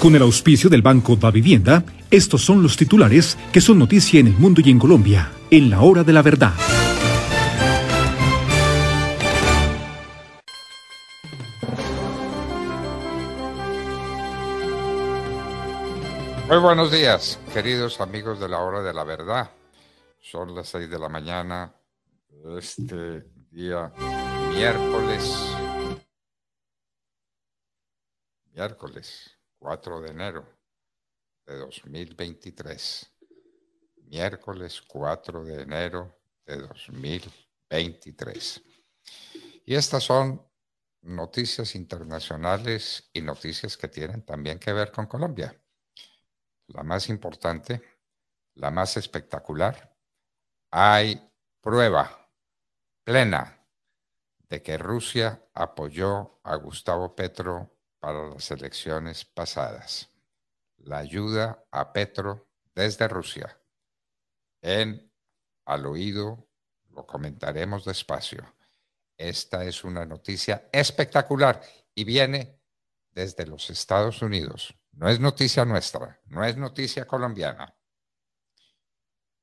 Con el auspicio del Banco Da Vivienda, estos son los titulares que son noticia en el mundo y en Colombia, en la hora de la verdad. Muy buenos días, queridos amigos de la hora de la verdad. Son las 6 de la mañana este día miércoles. Miércoles 4 de enero de 2023, miércoles 4 de enero de 2023. Y estas son noticias internacionales y noticias que tienen también que ver con Colombia. La más importante, la más espectacular, hay prueba plena de que Rusia apoyó a Gustavo Petro para las elecciones pasadas, la ayuda a Petro desde Rusia. En al oído lo comentaremos despacio. Esta es una noticia espectacular y viene desde los Estados Unidos. No es noticia nuestra, no es noticia colombiana.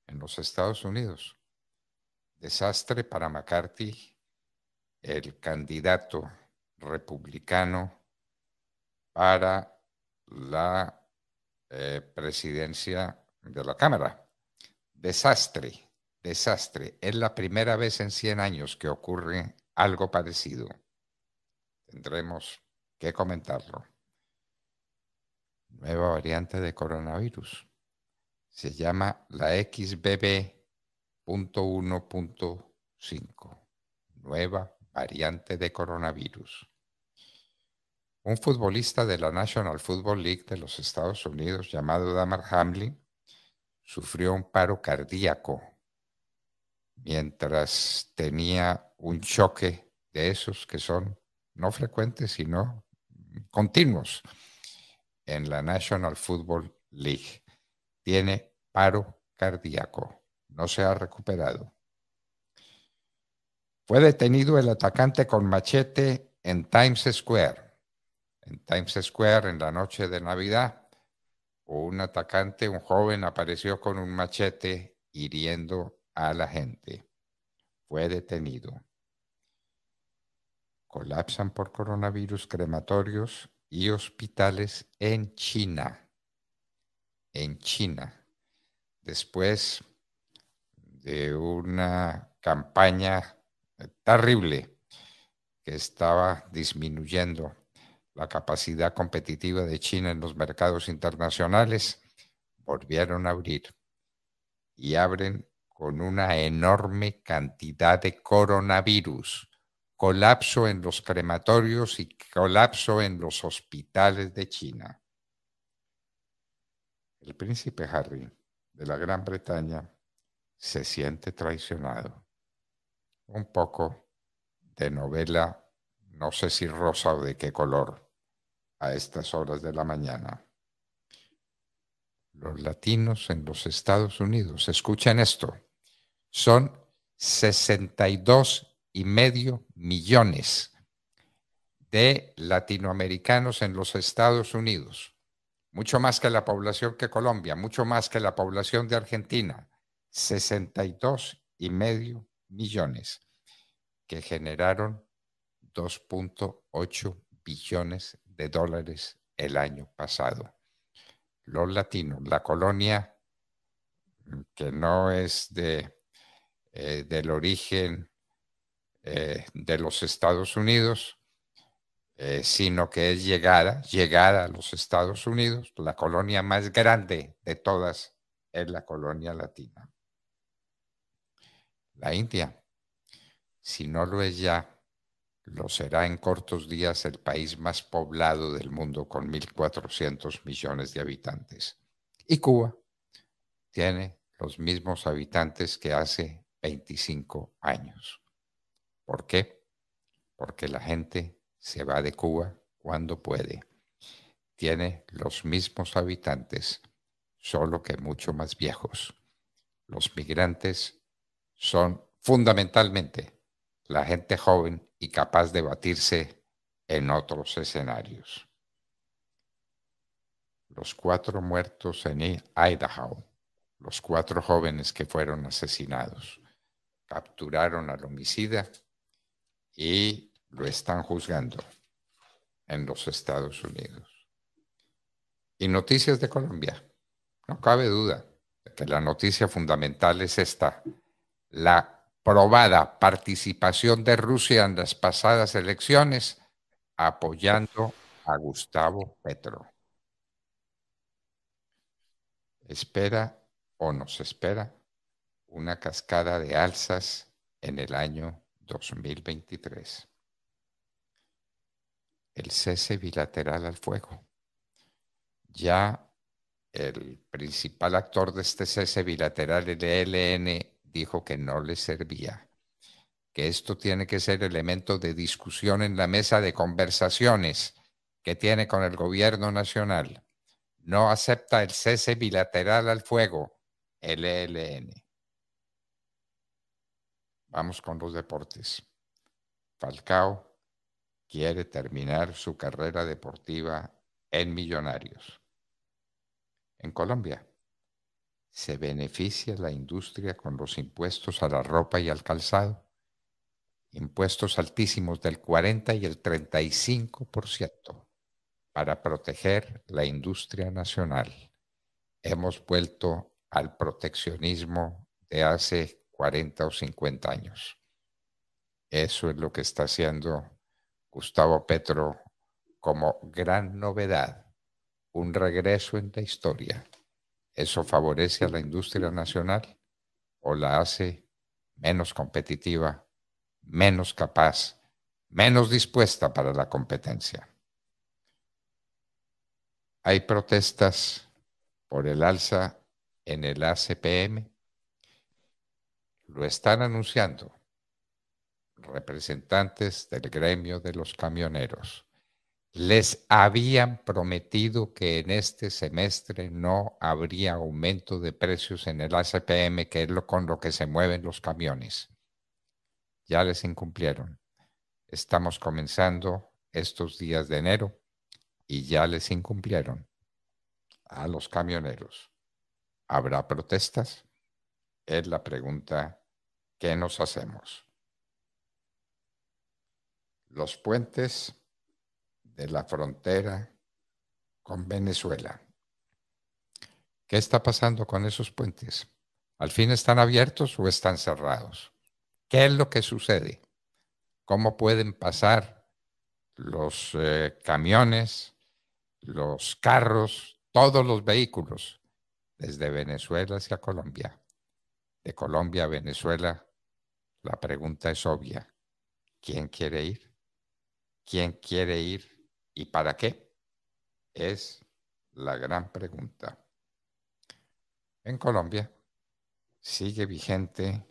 En los Estados Unidos, desastre para McCarthy, el candidato republicano para la eh, presidencia de la Cámara. Desastre, desastre. Es la primera vez en 100 años que ocurre algo parecido. Tendremos que comentarlo. Nueva variante de coronavirus. Se llama la XBB.1.5. Nueva variante de coronavirus un futbolista de la National Football League de los Estados Unidos llamado Damar Hamlin sufrió un paro cardíaco mientras tenía un choque de esos que son no frecuentes, sino continuos en la National Football League. Tiene paro cardíaco, no se ha recuperado. Fue detenido el atacante con machete en Times Square en Times Square en la noche de Navidad, un atacante, un joven, apareció con un machete hiriendo a la gente. Fue detenido. Colapsan por coronavirus crematorios y hospitales en China. En China. Después de una campaña terrible que estaba disminuyendo la capacidad competitiva de China en los mercados internacionales, volvieron a abrir y abren con una enorme cantidad de coronavirus, colapso en los crematorios y colapso en los hospitales de China. El príncipe Harry de la Gran Bretaña se siente traicionado. Un poco de novela, no sé si rosa o de qué color a estas horas de la mañana. Los latinos en los Estados Unidos, escuchen esto, son 62 y medio millones de latinoamericanos en los Estados Unidos, mucho más que la población que Colombia, mucho más que la población de Argentina, 62 y medio millones que generaron 2.8 billones de dólares el año pasado. Los latinos, la colonia mm, que no es de, eh, del origen eh, de los Estados Unidos, eh, sino que es llegada, llegada a los Estados Unidos, la colonia más grande de todas es la colonia latina. La India, si no lo es ya, lo será en cortos días el país más poblado del mundo con 1.400 millones de habitantes. Y Cuba tiene los mismos habitantes que hace 25 años. ¿Por qué? Porque la gente se va de Cuba cuando puede. Tiene los mismos habitantes, solo que mucho más viejos. Los migrantes son fundamentalmente la gente joven y capaz de batirse en otros escenarios. Los cuatro muertos en Idaho, los cuatro jóvenes que fueron asesinados, capturaron al homicida y lo están juzgando en los Estados Unidos. Y noticias de Colombia. No cabe duda de que la noticia fundamental es esta, la probada participación de Rusia en las pasadas elecciones apoyando a Gustavo Petro. Espera o nos espera una cascada de alzas en el año 2023. El cese bilateral al fuego. Ya el principal actor de este cese bilateral, el ELN, dijo que no le servía, que esto tiene que ser elemento de discusión en la mesa de conversaciones que tiene con el gobierno nacional. No acepta el cese bilateral al fuego, LLN. E Vamos con los deportes. Falcao quiere terminar su carrera deportiva en Millonarios, en Colombia. ¿Se beneficia la industria con los impuestos a la ropa y al calzado? Impuestos altísimos del 40 y el 35% para proteger la industria nacional. Hemos vuelto al proteccionismo de hace 40 o 50 años. Eso es lo que está haciendo Gustavo Petro como gran novedad, un regreso en la historia ¿Eso favorece a la industria nacional o la hace menos competitiva, menos capaz, menos dispuesta para la competencia? Hay protestas por el alza en el ACPM. Lo están anunciando representantes del gremio de los camioneros. Les habían prometido que en este semestre no habría aumento de precios en el ACPM, que es lo con lo que se mueven los camiones. Ya les incumplieron. Estamos comenzando estos días de enero y ya les incumplieron a los camioneros. ¿Habrá protestas? Es la pregunta que nos hacemos. Los puentes de la frontera con Venezuela. ¿Qué está pasando con esos puentes? ¿Al fin están abiertos o están cerrados? ¿Qué es lo que sucede? ¿Cómo pueden pasar los eh, camiones, los carros, todos los vehículos desde Venezuela hacia Colombia? De Colombia a Venezuela, la pregunta es obvia. ¿Quién quiere ir? ¿Quién quiere ir ¿Y para qué? Es la gran pregunta. En Colombia sigue vigente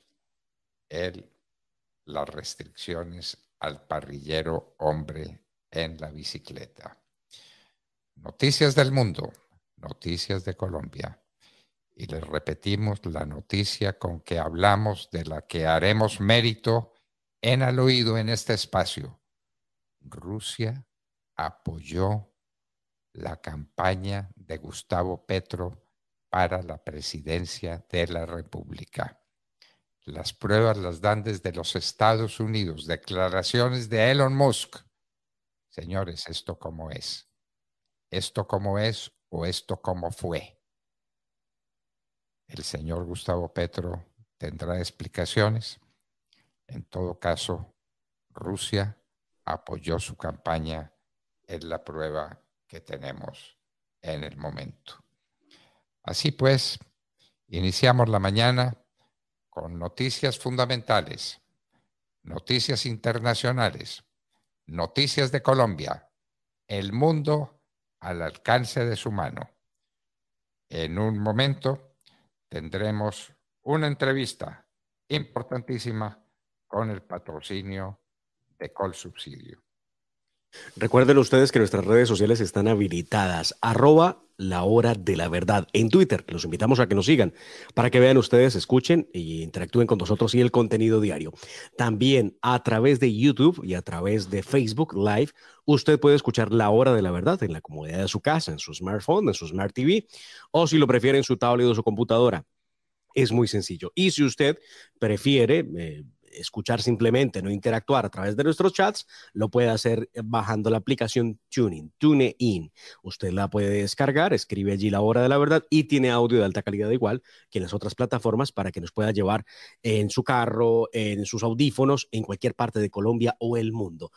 el, las restricciones al parrillero hombre en la bicicleta. Noticias del mundo, noticias de Colombia. Y les repetimos la noticia con que hablamos de la que haremos mérito en al oído en este espacio. Rusia apoyó la campaña de Gustavo Petro para la presidencia de la República. Las pruebas las dan desde los Estados Unidos, declaraciones de Elon Musk. Señores, esto como es. Esto cómo es o esto como fue. El señor Gustavo Petro tendrá explicaciones. En todo caso, Rusia apoyó su campaña es la prueba que tenemos en el momento. Así pues, iniciamos la mañana con noticias fundamentales, noticias internacionales, noticias de Colombia, el mundo al alcance de su mano. En un momento tendremos una entrevista importantísima con el patrocinio de Colsubsidio. Recuerden ustedes que nuestras redes sociales están habilitadas. Arroba la hora de la verdad en Twitter. Los invitamos a que nos sigan para que vean ustedes, escuchen e interactúen con nosotros y el contenido diario. También a través de YouTube y a través de Facebook Live, usted puede escuchar la hora de la verdad en la comodidad de su casa, en su smartphone, en su smart TV o si lo prefiere en su tablet o su computadora. Es muy sencillo. Y si usted prefiere... Eh, escuchar simplemente, no interactuar a través de nuestros chats, lo puede hacer bajando la aplicación Tuning, TuneIn. Usted la puede descargar, escribe allí la hora de la verdad y tiene audio de alta calidad igual que en las otras plataformas para que nos pueda llevar en su carro, en sus audífonos, en cualquier parte de Colombia o el mundo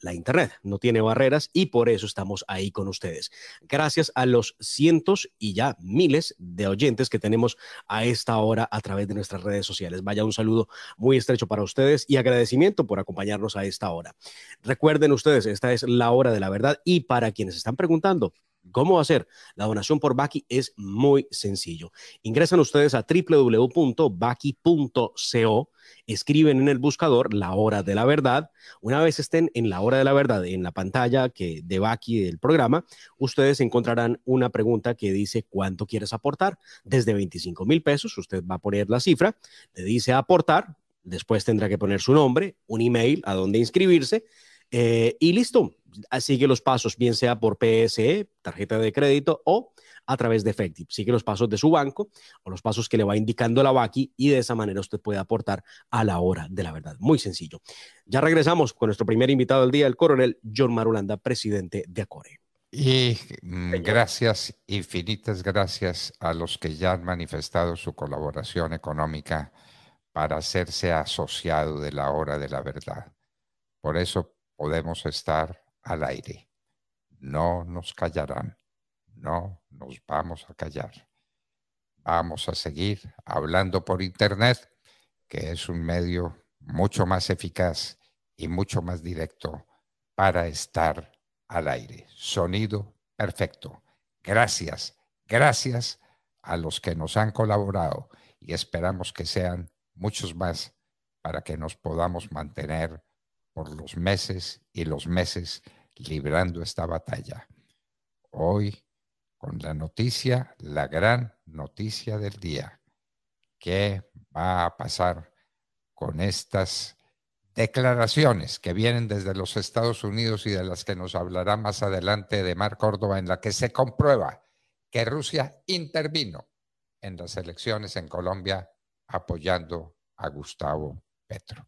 la Internet. No tiene barreras y por eso estamos ahí con ustedes. Gracias a los cientos y ya miles de oyentes que tenemos a esta hora a través de nuestras redes sociales. Vaya un saludo muy estrecho para ustedes y agradecimiento por acompañarnos a esta hora. Recuerden ustedes, esta es la hora de la verdad y para quienes están preguntando, ¿Cómo hacer? La donación por Baki es muy sencillo. Ingresan ustedes a www.baki.co, escriben en el buscador la hora de la verdad. Una vez estén en la hora de la verdad, en la pantalla que, de Baki del programa, ustedes encontrarán una pregunta que dice cuánto quieres aportar. Desde 25 mil pesos, usted va a poner la cifra, le dice aportar, después tendrá que poner su nombre, un email, a dónde inscribirse eh, y listo, ah, sigue los pasos, bien sea por PSE, tarjeta de crédito o a través de FECTIP. Sigue los pasos de su banco o los pasos que le va indicando la BACI y de esa manera usted puede aportar a la hora de la verdad. Muy sencillo. Ya regresamos con nuestro primer invitado del día, el coronel John Marulanda, presidente de ACORE. Y mm, gracias, infinitas gracias a los que ya han manifestado su colaboración económica para hacerse asociado de la hora de la verdad. Por eso podemos estar al aire. No nos callarán, no nos vamos a callar. Vamos a seguir hablando por Internet, que es un medio mucho más eficaz y mucho más directo para estar al aire. Sonido perfecto. Gracias, gracias a los que nos han colaborado y esperamos que sean muchos más para que nos podamos mantener por los meses y los meses librando esta batalla. Hoy, con la noticia, la gran noticia del día, ¿qué va a pasar con estas declaraciones que vienen desde los Estados Unidos y de las que nos hablará más adelante de Mar Córdoba, en la que se comprueba que Rusia intervino en las elecciones en Colombia apoyando a Gustavo Petro.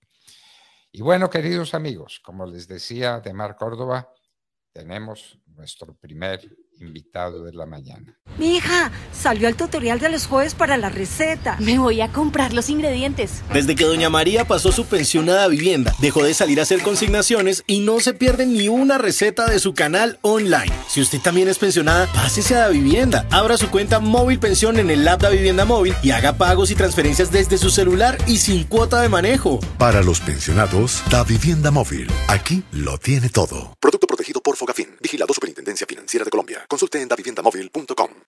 Y bueno, queridos amigos, como les decía de Mar Córdoba, tenemos nuestro primer invitado de la mañana. Mi hija, salió el tutorial de los jueves para la receta. Me voy a comprar los ingredientes. Desde que doña María pasó su pensionada vivienda, dejó de salir a hacer consignaciones y no se pierde ni una receta de su canal online. Si usted también es pensionada, pásese a la vivienda. Abra su cuenta móvil pensión en el app de vivienda móvil y haga pagos y transferencias desde su celular y sin cuota de manejo. Para los pensionados, la vivienda móvil. Aquí lo tiene todo. Producto protegido por Fogafín. Vigilado Superintendencia Financiera de Colombia. Consulte en daviviendamóvil.com.